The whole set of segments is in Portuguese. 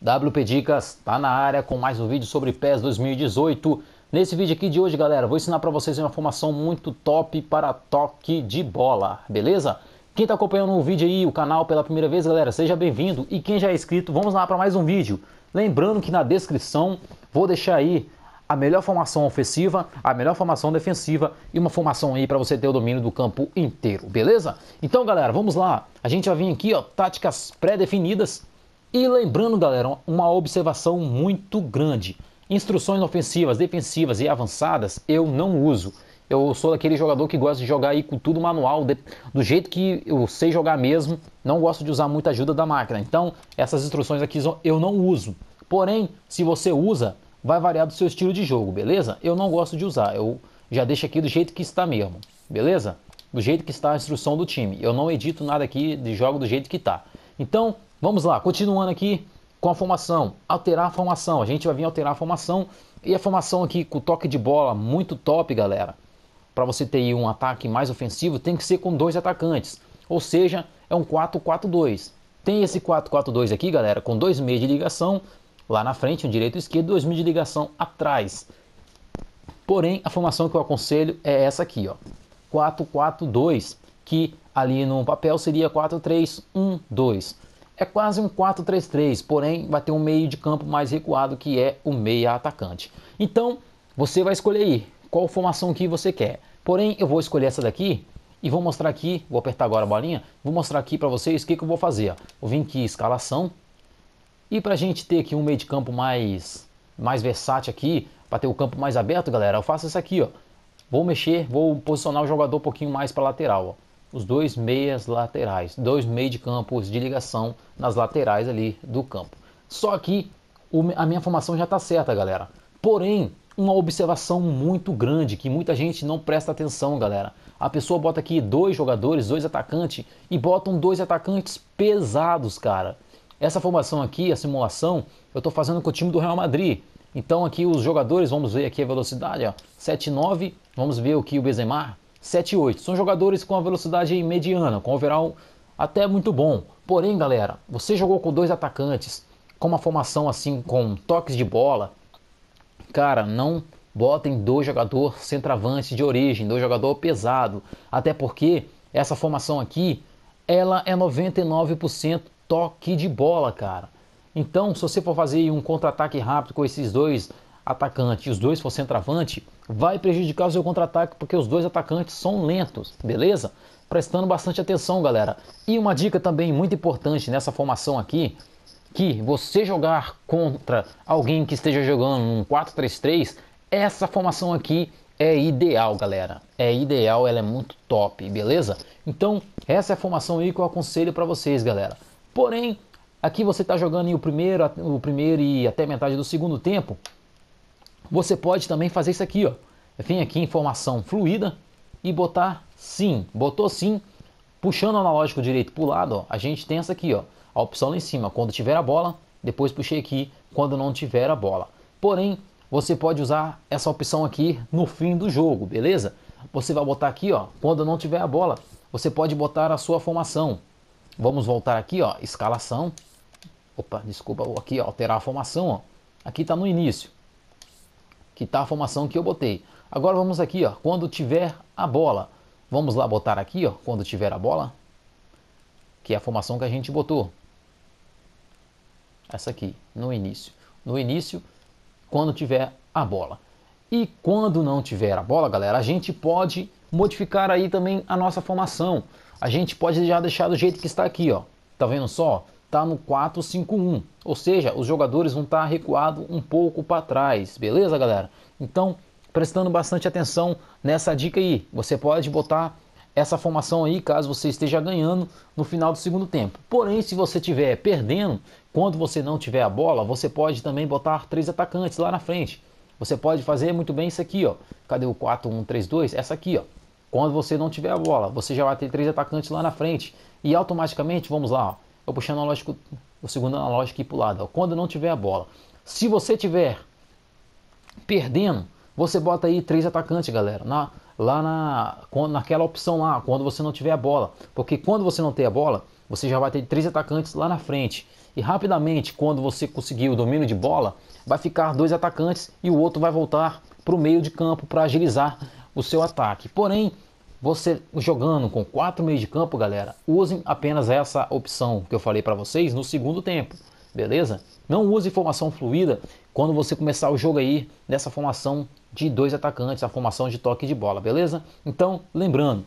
WP Dicas tá na área com mais um vídeo sobre PES 2018. Nesse vídeo aqui de hoje, galera, vou ensinar para vocês uma formação muito top para toque de bola, beleza? Quem está acompanhando o vídeo aí, o canal pela primeira vez, galera, seja bem-vindo. E quem já é inscrito, vamos lá para mais um vídeo. Lembrando que na descrição vou deixar aí a melhor formação ofensiva, a melhor formação defensiva e uma formação aí para você ter o domínio do campo inteiro, beleza? Então, galera, vamos lá. A gente já vem aqui, ó, táticas pré-definidas e lembrando, galera, uma observação muito grande: instruções ofensivas, defensivas e avançadas eu não uso. Eu sou daquele jogador que gosta de jogar aí com tudo manual, de, do jeito que eu sei jogar mesmo. Não gosto de usar muita ajuda da máquina. Então, essas instruções aqui eu não uso. Porém, se você usa, vai variar do seu estilo de jogo, beleza? Eu não gosto de usar. Eu já deixo aqui do jeito que está mesmo, beleza? Do jeito que está a instrução do time. Eu não edito nada aqui de jogo do jeito que está. Então, Vamos lá, continuando aqui com a formação. Alterar a formação. A gente vai vir alterar a formação. E a formação aqui com toque de bola, muito top, galera. Para você ter um ataque mais ofensivo, tem que ser com dois atacantes. Ou seja, é um 4-4-2. Tem esse 4-4-2 aqui, galera, com dois meios de ligação lá na frente, um direito e esquerdo, dois meios de ligação atrás. Porém, a formação que eu aconselho é essa aqui, ó. 4-4-2, que ali no papel seria 4-3-1-2. É quase um 4-3-3, porém vai ter um meio de campo mais recuado que é o meia atacante. Então você vai escolher aí qual formação que você quer. Porém eu vou escolher essa daqui e vou mostrar aqui, vou apertar agora a bolinha, vou mostrar aqui para vocês o que, que eu vou fazer. Vou vir aqui escalação e para a gente ter aqui um meio de campo mais, mais versátil aqui, para ter o campo mais aberto, galera, eu faço isso aqui, ó. Vou mexer, vou posicionar o jogador um pouquinho mais para lateral, ó os dois meias laterais, dois meios de campos de ligação nas laterais ali do campo. Só que a minha formação já está certa, galera. Porém, uma observação muito grande que muita gente não presta atenção, galera. A pessoa bota aqui dois jogadores, dois atacantes e botam dois atacantes pesados, cara. Essa formação aqui, a simulação, eu estou fazendo com o time do Real Madrid. Então aqui os jogadores, vamos ver aqui a velocidade, ó, 7-9. Vamos ver o que o Benzema 7 8. São jogadores com a velocidade mediana, com overall até muito bom. Porém, galera, você jogou com dois atacantes, com uma formação assim, com toques de bola. Cara, não botem dois jogador centroavante de origem, dois jogador pesado. Até porque essa formação aqui, ela é 99% toque de bola, cara. Então, se você for fazer um contra-ataque rápido com esses dois atacante e os dois for centroavante, vai prejudicar o seu contra-ataque porque os dois atacantes são lentos, beleza? Prestando bastante atenção, galera. E uma dica também muito importante nessa formação aqui, que você jogar contra alguém que esteja jogando um 4-3-3, essa formação aqui é ideal, galera. É ideal, ela é muito top, beleza? Então, essa é a formação aí que eu aconselho para vocês, galera. Porém, aqui você está jogando o primeiro, o primeiro e até metade do segundo tempo, você pode também fazer isso aqui, ó. Vem aqui em formação fluida e botar sim. Botou sim, puxando o analógico direito para o lado, ó, a gente tem essa aqui, ó, a opção lá em cima, quando tiver a bola, depois puxei aqui, quando não tiver a bola. Porém, você pode usar essa opção aqui no fim do jogo, beleza? Você vai botar aqui, ó, quando não tiver a bola, você pode botar a sua formação. Vamos voltar aqui, ó, escalação. Opa, desculpa, aqui, ó, alterar a formação, ó. Aqui está no início que está a formação que eu botei. Agora vamos aqui, ó, quando tiver a bola. Vamos lá botar aqui, ó, quando tiver a bola, que é a formação que a gente botou. Essa aqui, no início. No início, quando tiver a bola. E quando não tiver a bola, galera, a gente pode modificar aí também a nossa formação. A gente pode já deixar do jeito que está aqui, ó. Tá vendo só? está no 4-5-1, ou seja, os jogadores vão estar tá recuados um pouco para trás, beleza, galera? Então, prestando bastante atenção nessa dica aí, você pode botar essa formação aí caso você esteja ganhando no final do segundo tempo. Porém, se você estiver perdendo, quando você não tiver a bola, você pode também botar três atacantes lá na frente. Você pode fazer muito bem isso aqui, ó. Cadê o 4-1-3-2? Essa aqui, ó. Quando você não tiver a bola, você já vai ter três atacantes lá na frente. E automaticamente, vamos lá, ó eu puxando analógico, o segundo analógico para o lado. Ó. Quando não tiver a bola. Se você tiver perdendo, você bota aí três atacantes, galera. Na, lá na, quando, naquela opção lá, quando você não tiver a bola. Porque quando você não tem a bola, você já vai ter três atacantes lá na frente. E rapidamente, quando você conseguir o domínio de bola, vai ficar dois atacantes e o outro vai voltar para o meio de campo para agilizar o seu ataque. Porém, você jogando com quatro meios de campo, galera, usem apenas essa opção que eu falei para vocês no segundo tempo, beleza? Não use formação fluida quando você começar o jogo aí nessa formação de dois atacantes, a formação de toque de bola, beleza? Então, lembrando,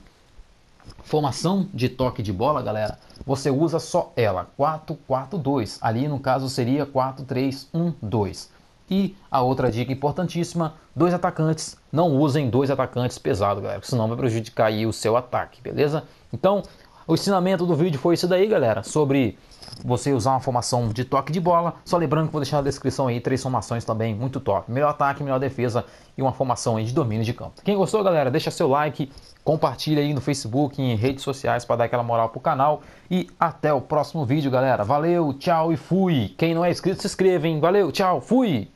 formação de toque de bola, galera, você usa só ela, 4-4-2. Ali no caso seria 4-3-1-2. E a outra dica importantíssima: dois atacantes. Não usem dois atacantes pesados, galera, senão vai prejudicar aí o seu ataque, beleza? Então, o ensinamento do vídeo foi isso daí, galera, sobre você usar uma formação de toque de bola. Só lembrando que vou deixar na descrição aí três formações também muito top. Melhor ataque, melhor defesa e uma formação aí de domínio de campo. Quem gostou, galera, deixa seu like, compartilha aí no Facebook, em redes sociais para dar aquela moral pro canal e até o próximo vídeo, galera. Valeu, tchau e fui. Quem não é inscrito, se inscreva, hein? Valeu, tchau, fui.